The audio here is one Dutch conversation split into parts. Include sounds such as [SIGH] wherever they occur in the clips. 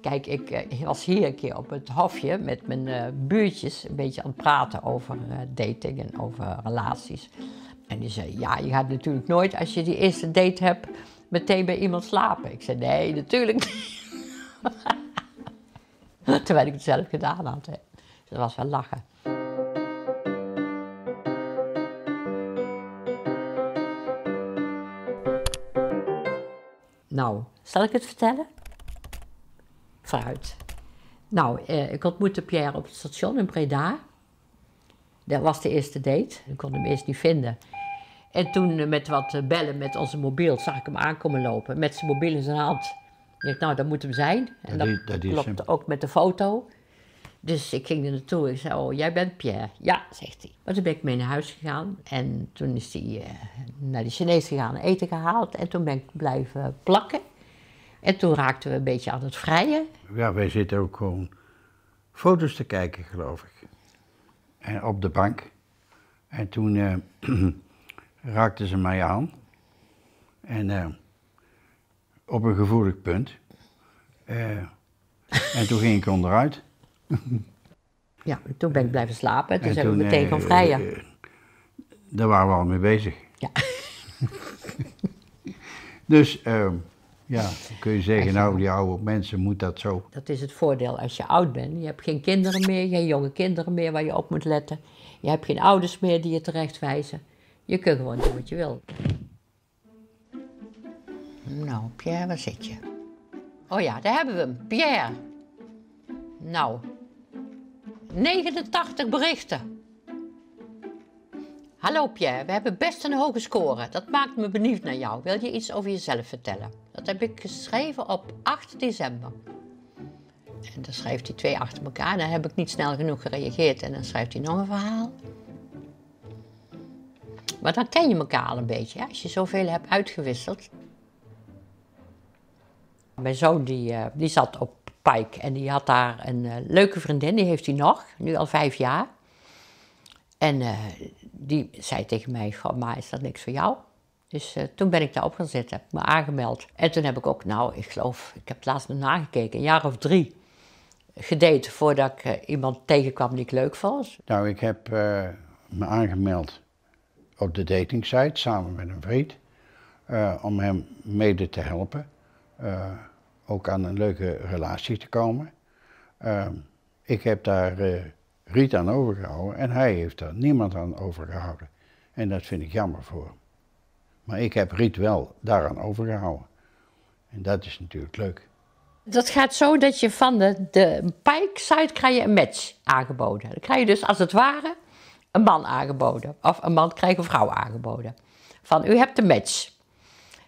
Kijk, ik was eh, hier een keer op het hofje met mijn eh, buurtjes een beetje aan het praten over eh, dating en over relaties. En die zei, ja, je gaat natuurlijk nooit als je die eerste date hebt meteen bij iemand slapen. Ik zei, nee, natuurlijk niet. [LAUGHS] Terwijl ik het zelf gedaan had. dat was wel lachen. Nou, zal ik het vertellen? Nou, eh, ik ontmoette Pierre op het station in Breda. Dat was de eerste date. Ik kon hem eerst niet vinden. En toen eh, met wat eh, bellen met onze mobiel zag ik hem aankomen lopen. Met zijn mobiel in zijn hand. Ik dacht, nou, dat moet hem zijn. En dat, dat, klopte ook met de foto. Dus ik ging er naartoe. Ik zei, oh, jij bent Pierre. Ja, zegt hij. Maar toen ben ik mee naar huis gegaan. En toen is hij eh, naar de Chinees gegaan, eten gehaald. En toen ben ik blijven plakken. En toen raakten we een beetje aan het vrijen. Ja, wij zitten ook gewoon foto's te kijken, geloof ik. En op de bank. En toen uh, [CLEARS THROAT] raakten ze mij aan. En eh, op een gevoelig punt. Eh, en toen ging ik onderuit. [LAUGHS] ja, toen ben ik blijven slapen. Toen zijn we meteen gaan vrijen. daar waren we al mee bezig. Ja. [LAUGHS] dus... Ja, dan kun je zeggen, nou die oude mensen moet dat zo. Dat is het voordeel als je oud bent. Je hebt geen kinderen meer, geen jonge kinderen meer waar je op moet letten. Je hebt geen ouders meer die je terecht wijzen. Je kunt gewoon doen wat je wil. Nou, Pierre, waar zit je? Oh ja, daar hebben we hem. Pierre. Nou, 89 berichten. Hallo Pierre, we hebben best een hoge score. Dat maakt me benieuwd naar jou. Wil je iets over jezelf vertellen? Dat heb ik geschreven op 8 december. En dan schrijft hij twee achter elkaar. Dan heb ik niet snel genoeg gereageerd. En dan schrijft hij nog een verhaal. Maar dan ken je elkaar al een beetje. Hè? Als je zoveel hebt uitgewisseld. Mijn zoon die, eh, die zat op Pike. En die had daar een eh, leuke vriendin. Die heeft hij nog. Nu al vijf jaar. En eh, die zei tegen mij, maar is dat niks voor jou? Dus eh, toen ben ik daar gaan zitten, heb me aangemeld. En toen heb ik ook, nou, ik geloof, ik heb het laatst nog nagekeken, een jaar of drie gedate voordat ik eh, iemand tegenkwam die ik leuk vond. Nou, ik heb eh, me aangemeld op de datingsite samen met een vriend om hem mede te helpen. ook aan een leuke relatie te komen. Ehm, ik heb daar Riet aan overgehouden en hij heeft daar niemand aan overgehouden. En dat vind ik jammer voor maar ik heb Riet wel daaraan overgehouden. En dat is natuurlijk leuk. Dat gaat zo dat je van de, de Pike-site krijg je een match aangeboden. Dan krijg je dus als het ware een man aangeboden. Of een man krijgt een vrouw aangeboden. Van u hebt een match.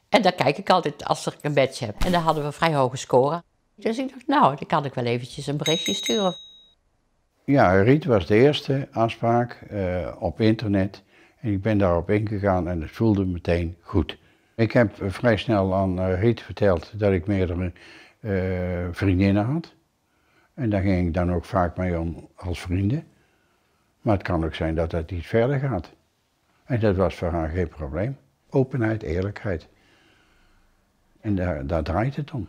En dan kijk ik altijd als ik een match heb. En dan hadden we vrij hoge score. Dus ik dacht, nou, dan kan ik wel eventjes een berichtje sturen. Ja, Riet was de eerste afspraak eh, op internet. En ik ben daarop ingegaan en het voelde meteen goed. Ik heb vrij snel aan Riet eh, verteld dat ik meerdere eh, vriendinnen had. En daar ging ik dan ook vaak mee om als vrienden. Maar het kan ook zijn dat dat iets verder gaat. En dat was voor haar geen probleem. Openheid, eerlijkheid. En daar, daar draait het om.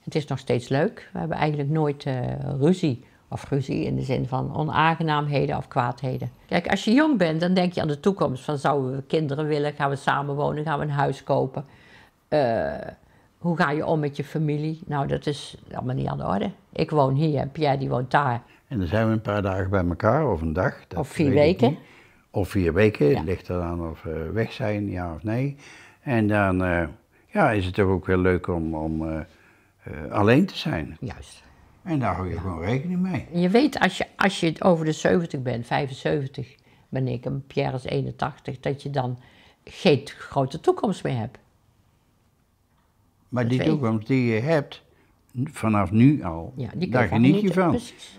Het is nog steeds leuk. We hebben eigenlijk nooit eh, ruzie. Of ruzie in de zin van onaangenaamheden of kwaadheden. Kijk, als je jong bent, dan denk je aan de toekomst. Van zouden we kinderen willen? Gaan we samen wonen? Gaan we een huis kopen? Eh, hoe ga je om met je familie? Nou, dat is allemaal niet aan de orde. Ik woon hier en Pierre die woont daar. En dan zijn we een paar dagen bij elkaar, of een dag. Dat of vier weken. Of vier weken, Het ligt er aan of we weg zijn, ja of nee. En dan eh, ja, is het toch ook weer leuk om, om eh, alleen te zijn. Juist. En daar hou je gewoon rekening mee. Je weet, als je, als je over de 70 bent, 75 ben ik een Pierre is 81, dat je dan geen grote toekomst meer hebt. Maar die toekomst die je hebt, vanaf nu al, daar geniet je van. Precies.